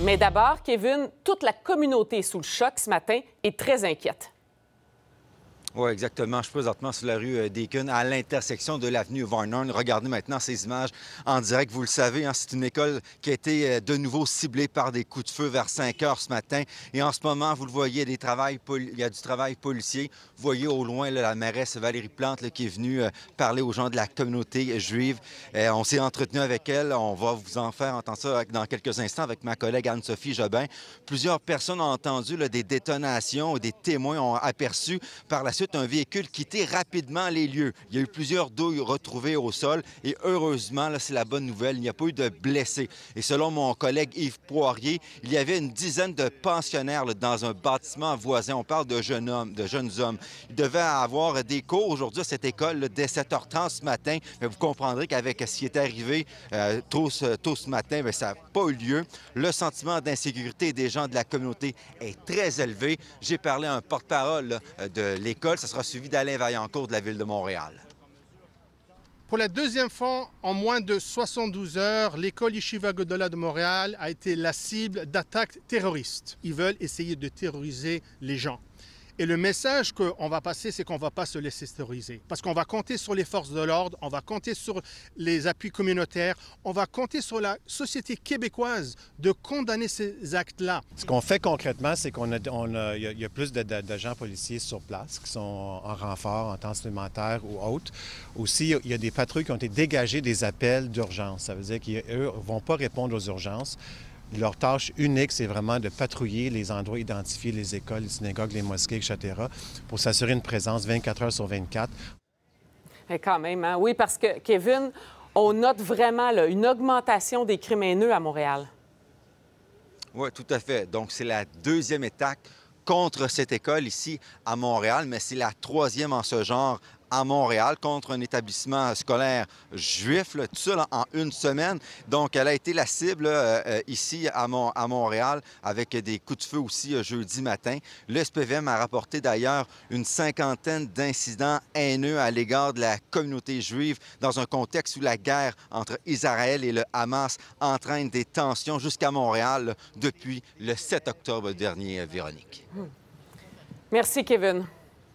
Mais d'abord, Kevin, toute la communauté sous le choc ce matin est très inquiète. Oui, exactement. Je suis présentement sur la rue euh, Deacon, à l'intersection de l'avenue Varnon. Regardez maintenant ces images en direct. Vous le savez, hein, c'est une école qui a été euh, de nouveau ciblée par des coups de feu vers 5 heures ce matin. Et en ce moment, vous le voyez, des il y a du travail policier. Vous voyez au loin la mairesse Valérie Plante qui est venue euh, parler aux gens de la communauté juive. on s'est entretenu avec elle. On va vous en faire entendre ça dans quelques instants avec ma collègue Anne-Sophie Jobin. Plusieurs personnes ont entendu des détonations. Des témoins ont aperçu par la suite un véhicule quitter rapidement les lieux. Il y a eu plusieurs douilles retrouvées au sol et heureusement, là, c'est la bonne nouvelle, il n'y a pas eu de blessés. Et selon mon collègue Yves Poirier, il y avait une dizaine de pensionnaires dans un bâtiment voisin. On parle de jeunes hommes, de jeunes hommes. Ils devaient avoir des cours aujourd'hui à cette école dès 7h30 ce matin. Mais vous comprendrez qu'avec ce qui est arrivé euh, tôt, ce matin, ben, ça n'a pas eu lieu. Le sentiment d'insécurité des gens de la communauté est très élevé. J'ai parlé à un porte-parole de l'école ça sera suivi d'Alain Vaillancourt de la Ville de Montréal. Pour la deuxième fois en moins de 72 heures, l'école Yeshiva Godola de Montréal a été la cible d'attaques terroristes. Ils veulent essayer de terroriser les gens. Et le message qu'on va passer, c'est qu'on ne va pas se laisser terroriser. Parce qu'on va compter sur les forces de l'ordre, on va compter sur les appuis communautaires, on va compter sur la société québécoise de condamner ces actes-là. Ce qu'on fait concrètement, c'est qu'on a, y a, y a plus d'agents policiers sur place qui sont en renfort, en temps supplémentaire ou autre. Aussi, il y a des patrouilles qui ont été dégagées des appels d'urgence. Ça veut dire qu'eux ne vont pas répondre aux urgences leur tâche unique, c'est vraiment de patrouiller les endroits identifiés, les écoles, les synagogues, les mosquées, etc., pour s'assurer une présence 24 heures sur 24. Et eh, quand même, hein? oui, parce que, Kevin, on note vraiment une augmentation des crimes haineux à Montréal. Oui, tout à fait. Donc, c'est la deuxième étape contre cette école ici à Montréal, mais c'est la troisième en ce genre à Montréal contre un établissement scolaire juif, là, tout en une semaine. Donc, elle a été la cible euh, euh, ici à, à, Montréal avec des coups de feu aussi euh, jeudi matin. Le SPVM a rapporté d'ailleurs une cinquantaine d'incidents haineux à l'égard de la communauté juive dans un contexte où la guerre entre Israël et le Hamas entraîne des tensions jusqu'à Montréal depuis le 7 octobre dernier, Véronique. Merci, Kevin.